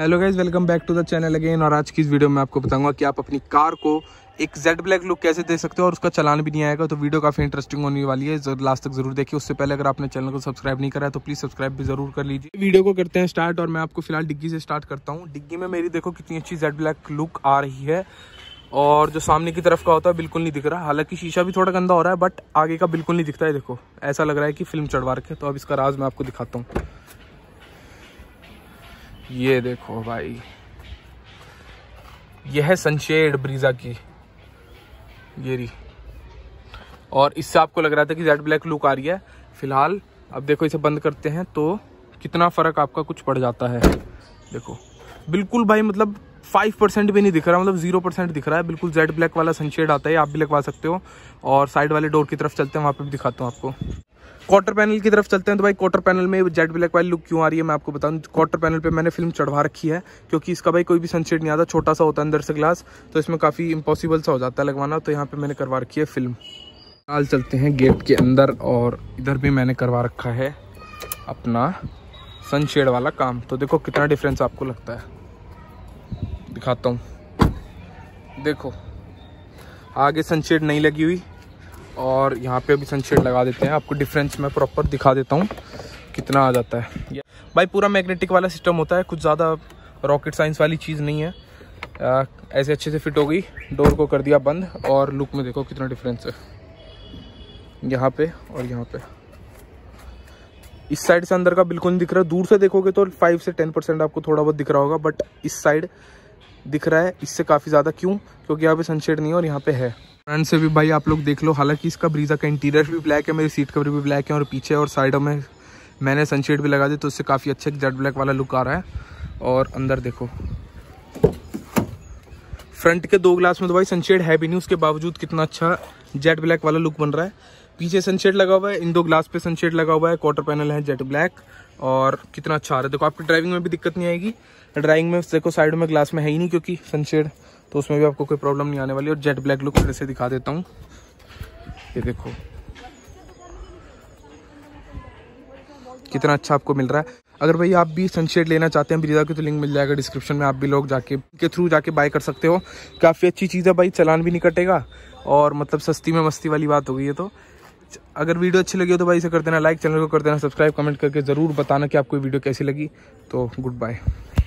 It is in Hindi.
hello guys welcome back to the channel again और आज की इस वीडियो में आपको बताऊंगा कि आप अपनी कार को एक जेड ब्लैक लुक कैसे दे सकते हो और उसका चलान भी नहीं आएगा तो वीडियो काफ़ी इंटरेस्टिंग होने वाली है लास्ट तक जरूर देखिए उससे पहले अगर आपने चैनल को सब्सक्राइब नहीं करा है तो प्लीज़ सब्सक्राइब भी जरूर कर लीजिए वीडियो को करते हैं स्टार्ट और मैं आपको फिलहाल डिग्गी से स्टार्ट करता हूँ डिग्गी में मेरी देखो कितनी अच्छी जेड ब्लैक लुक आ रही है और जो सामने की तरफ का होता है बिल्कुल नहीं दिख रहा हालांकि शीशा भी थोड़ा गंदा हो रहा है बट आगे का बिल्कुल नहीं दिखता है देखो ऐसा लग रहा है कि फिल्म चढ़वा रखे तो अब इसका राज मैं आपको दिखाता हूँ ये देखो भाई यह है सनशेड ब्रीजा की ये री और इससे आपको लग रहा था कि जेड ब्लैक लुक आ रही है फिलहाल अब देखो इसे बंद करते हैं तो कितना फ़र्क आपका कुछ पड़ जाता है देखो बिल्कुल भाई मतलब फाइव परसेंट भी नहीं दिख रहा मतलब जीरो परसेंट दिख रहा है बिल्कुल जेड ब्लैक वाला सनशेड आता है आप भी लगवा सकते हो और साइड वाले डोर की तरफ चलते हैं वहाँ पे भी दिखाता हूँ आपको क्वार्टर पैनल की तरफ चलते हैं तो भाई क्वार्टर पैनल में जेट ब्लैक वाली लुक क्यों आ रही है मैं आपको बताऊँ क्वार्टर पैनल पे मैंने फिल्म चढ़वा रखी है क्योंकि इसका भाई कोई भी सनशेड नहीं आता छोटा सा होता है अंदर से ग्लास तो इसमें काफ़ी इम्पॉसिबल सा हो जाता है लगवाना तो यहाँ पर मैंने करवा रखी है फिल्म फिलहाल चलते हैं गेट के अंदर और इधर भी मैंने करवा रखा है अपना सनशेड वाला काम तो देखो कितना डिफरेंस आपको लगता है दिखाता हूँ देखो आगे सनशेड नहीं लगी हुई और यहाँ पे अभी सनशेड लगा देते हैं आपको डिफरेंस मैं प्रॉपर दिखा देता हूँ कितना आ जाता है भाई पूरा मैग्नेटिक वाला सिस्टम होता है कुछ ज़्यादा रॉकेट साइंस वाली चीज़ नहीं है आ, ऐसे अच्छे से फिट हो गई डोर को कर दिया बंद और लुक में देखो कितना डिफरेंस है यहाँ पे और यहाँ पे इस साइड से अंदर का बिल्कुल नहीं दिख रहा दूर से देखोगे तो फाइव से टेन परसेंट आपको थोड़ा बहुत दिख रहा होगा बट इस साइड दिख रहा है इससे काफ़ी ज़्यादा क्यों क्योंकि यहाँ पे सनशेड नहीं है और यहाँ पे है फ्रंट से भी भाई आप लोग देख लो हालांकि इसका ब्रीजा का इंटीरियर भी ब्लैक है मेरी सीट कवर भी ब्लैक है और पीछे और साइडों में मैंने सनशेड भी लगा दी तो उससे काफ़ी अच्छा जेड ब्लैक वाला लुक आ रहा है और अंदर देखो फ्रंट के दो ग्लास में तो भाई सनशेड है भी नहीं उसके बावजूद कितना अच्छा जेट ब्लैक वाला लुक बन रहा है पीछे सनशेड लगा हुआ है इन दो ग्लास पे सनशेड लगा हुआ है क्वार्टर पैनल है जेट ब्लैक और कितना अच्छा आ रहा है देखो आपकी ड्राइविंग में भी दिक्कत नहीं आएगी ड्राइविंग में देखो साइड में ग्लास में है ही नहीं क्योंकि सनशेड तो उसमें भी आपको कोई प्रॉब्लम नहीं आने वाली और जेट ब्लैक लुक फिर से दिखा देता हूँ ये देखो कितना अच्छा आपको मिल रहा है अगर भाई आप भी सनशेड लेना चाहते हैं ब्रीजा की तो लिंक मिल जाएगा डिस्क्रिप्शन में आप भी लोग जाके के थ्रू जाके बाय कर सकते हो काफ़ी अच्छी चीज़ है भाई चलान भी नहीं कटेगा और मतलब सस्ती में मस्ती वाली बात हो गई है तो अगर वीडियो अच्छी लगी हो तो भाई इसे कर देना लाइक चैनल को कर देना सब्सक्राइब कमेंट करके ज़रूर बताना कि आपको वीडियो कैसी लगी तो गुड बाय